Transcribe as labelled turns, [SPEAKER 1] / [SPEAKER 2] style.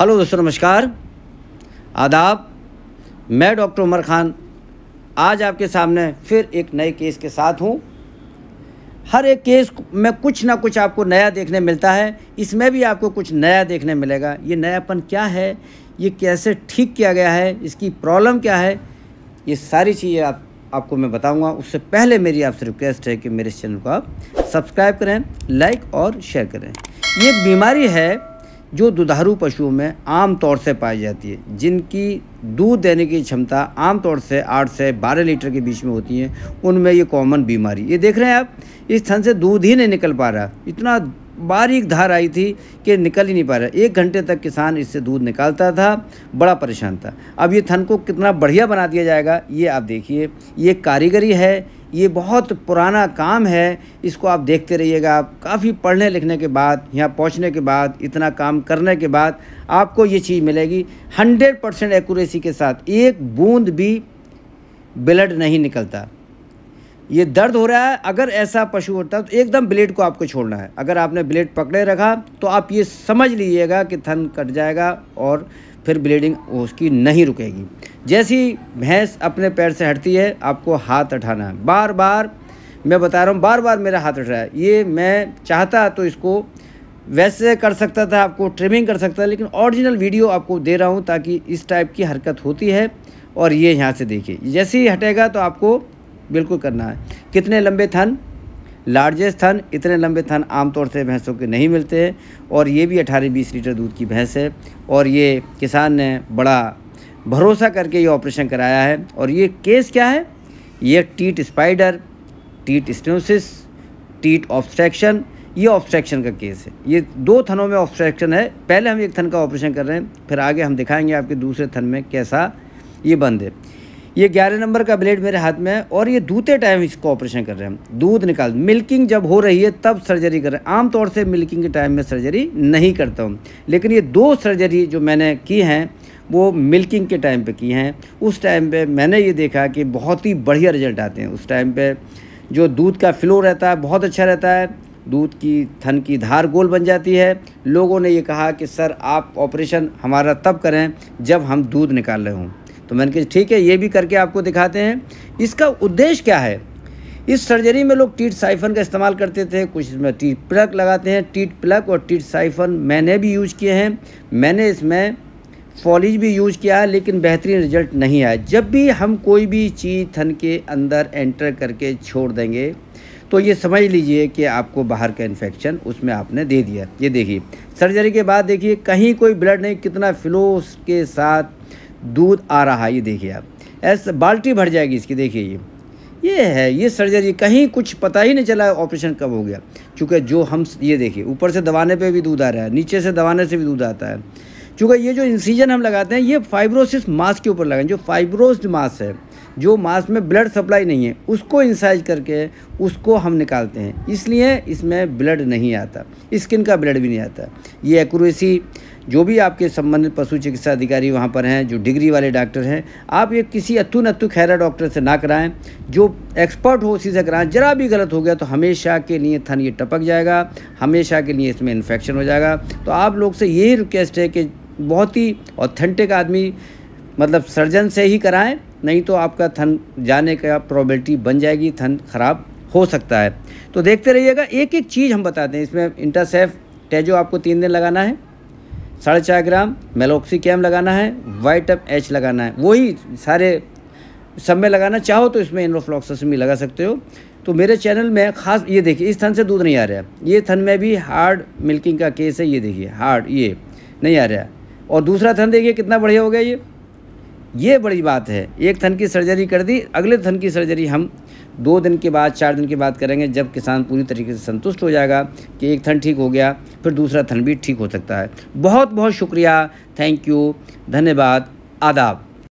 [SPEAKER 1] hello दोस्तों नमस्कार आदाब मैं डॉक्टर उमर खान आज आपके सामने फिर एक नए केस के साथ हूँ हर एक केस में कुछ ना कुछ आपको नया देखने मिलता है इसमें भी आपको कुछ नया देखने मिलेगा ये नयापन क्या है ये कैसे ठीक किया गया है इसकी प्रॉब्लम क्या है ये सारी चीज़ें आप आपको मैं बताऊंगा उससे पहले मेरी आपसे रिक्वेस्ट है कि मेरे चैनल को आप सब्सक्राइब करें लाइक और शेयर करें ये बीमारी है जो दुधारू पशुओं में आम तौर से पाई जाती है जिनकी दूध देने की क्षमता आमतौर से आठ से बारह लीटर के बीच में होती है उनमें ये कॉमन बीमारी ये देख रहे हैं आप इस थन से दूध ही नहीं निकल पा रहा इतना बारीक धार आई थी कि निकल ही नहीं पा रहा एक घंटे तक किसान इससे दूध निकालता था बड़ा परेशान था अब ये थन को कितना बढ़िया बना दिया जाएगा ये आप देखिए ये कारीगरी है ये बहुत पुराना काम है इसको आप देखते रहिएगा आप काफ़ी पढ़ने लिखने के बाद यहाँ पहुँचने के बाद इतना काम करने के बाद आपको ये चीज़ मिलेगी हंड्रेड परसेंट एकूरेसी के साथ एक बूंद भी ब्लड नहीं निकलता ये दर्द हो रहा है अगर ऐसा पशु होता तो एकदम ब्लेड को आपको छोड़ना है अगर आपने ब्लेड पकड़े रखा तो आप ये समझ लीजिएगा कि थन कट जाएगा और फिर ब्लीडिंग उसकी नहीं रुकेगी जैसी भैंस अपने पैर से हटती है आपको हाथ उठाना है बार बार मैं बता रहा हूँ बार बार मेरा हाथ उठ रहा है ये मैं चाहता तो इसको वैसे कर सकता था आपको ट्रिमिंग कर सकता था लेकिन ओरिजिनल वीडियो आपको दे रहा हूँ ताकि इस टाइप की हरकत होती है और ये यहाँ से देखिए जैसे ही हटेगा तो आपको बिल्कुल करना है कितने लंबे थन लार्जेस्ट थन इतने लंबे थन आमतौर से भैंसों के नहीं मिलते हैं और ये भी अठारह बीस लीटर दूध की भैंस है और ये किसान ने बड़ा भरोसा करके ये ऑपरेशन कराया है और ये केस क्या है ये teat spider teat stenosis teat obstruction ये ऑब्स्ट्रैक्शन का केस है ये दो थनों में ऑब्स्ट्रैक्शन है पहले हम एक थन का ऑपरेशन कर रहे हैं फिर आगे हम दिखाएंगे आपके दूसरे थन में कैसा ये बंद है ये ग्यारह नंबर का ब्लेड मेरे हाथ में है और ये दूते टाइम इसको ऑपरेशन कर रहे हैं दूध निकाल मिल्किंग जब हो रही है तब सर्जरी कर रहे हैं आमतौर से मिल्किंग के टाइम में सर्जरी नहीं करता हूँ लेकिन ये दो सर्जरी जो मैंने की हैं वो मिल्किंग के टाइम पे की हैं उस टाइम पे मैंने ये देखा कि बहुत ही बढ़िया रिजल्ट आते हैं उस टाइम पे जो दूध का फ्लो रहता है बहुत अच्छा रहता है दूध की थन की धार गोल बन जाती है लोगों ने ये कहा कि सर आप ऑपरेशन हमारा तब करें जब हम दूध निकाल रहे हों तो मैंने कहा ठीक है ये भी करके आपको दिखाते हैं इसका उद्देश्य क्या है इस सर्जरी में लोग टीट साइफन का इस्तेमाल करते थे कुछ इसमें टीट प्लग लगाते हैं टीट प्लग और टीट साइफन मैंने भी यूज किए हैं मैंने इसमें फॉलिज भी यूज़ किया है लेकिन बेहतरीन रिजल्ट नहीं आया जब भी हम कोई भी चीज़ थन के अंदर एंटर करके छोड़ देंगे तो ये समझ लीजिए कि आपको बाहर का इन्फेक्शन उसमें आपने दे दिया ये देखिए सर्जरी के बाद देखिए कहीं कोई ब्लड नहीं कितना फ्लो के साथ दूध आ रहा है ये देखिए आप ऐसा बाल्टी भर जाएगी इसकी देखिए ये ये है ये सर्जरी कहीं कुछ पता ही नहीं चला ऑपरेशन कब हो गया क्योंकि जो हम ये देखिए ऊपर से दबाने पे भी दूध आ रहा है नीचे से दबाने से भी दूध आता है चूँकि ये जो इंसीजन हम लगाते हैं ये फाइब्रोसिस मास के ऊपर लगाएं जो फाइब्रोस्ड मास है जो मांस में ब्लड सप्लाई नहीं है उसको इंसाइज करके उसको हम निकालते हैं इसलिए इसमें ब्लड नहीं आता स्किन का ब्लड भी नहीं आता ये एक्यूरेसी जो भी आपके संबंधित पशु चिकित्सा अधिकारी वहाँ पर हैं जो डिग्री वाले डॉक्टर हैं आप ये किसी अत्तु नत्तु खैरा डॉक्टर से ना कराएं जो एक्सपर्ट हो उसी से कराएं जरा भी गलत हो गया तो हमेशा के लिए थन ये टपक जाएगा हमेशा के लिए इसमें इन्फेक्शन हो जाएगा तो आप लोग से यही रिक्वेस्ट है कि बहुत ही ऑथेंटिक आदमी मतलब सर्जन से ही कराएं नहीं तो आपका थन जाने का प्रॉबलिटी बन जाएगी थन ख़राब हो सकता है तो देखते रहिएगा एक एक चीज़ हम बताते हैं इसमें इंटरसेफ टेजो आपको तीन दिन लगाना है साढ़े चार ग्राम मेलोक्सी कैम लगाना है वाइट अप एच लगाना है वही सारे सब में लगाना चाहो तो इसमें इनोफ्लॉक्सस भी लगा सकते हो तो मेरे चैनल में खास ये देखिए इस थन से दूध नहीं आ रहा है ये थन में भी हार्ड मिल्किंग का केस है ये देखिए हार्ड ये नहीं आ रहा है और दूसरा थन देखिए कितना बढ़िया हो गया ये ये बड़ी बात है एक थन की सर्जरी कर दी अगले थन की सर्जरी हम दो दिन के बाद चार दिन के बाद करेंगे जब किसान पूरी तरीके से संतुष्ट हो जाएगा कि एक थन ठीक हो गया फिर दूसरा थन भी ठीक हो सकता है बहुत बहुत शुक्रिया थैंक यू धन्यवाद आदाब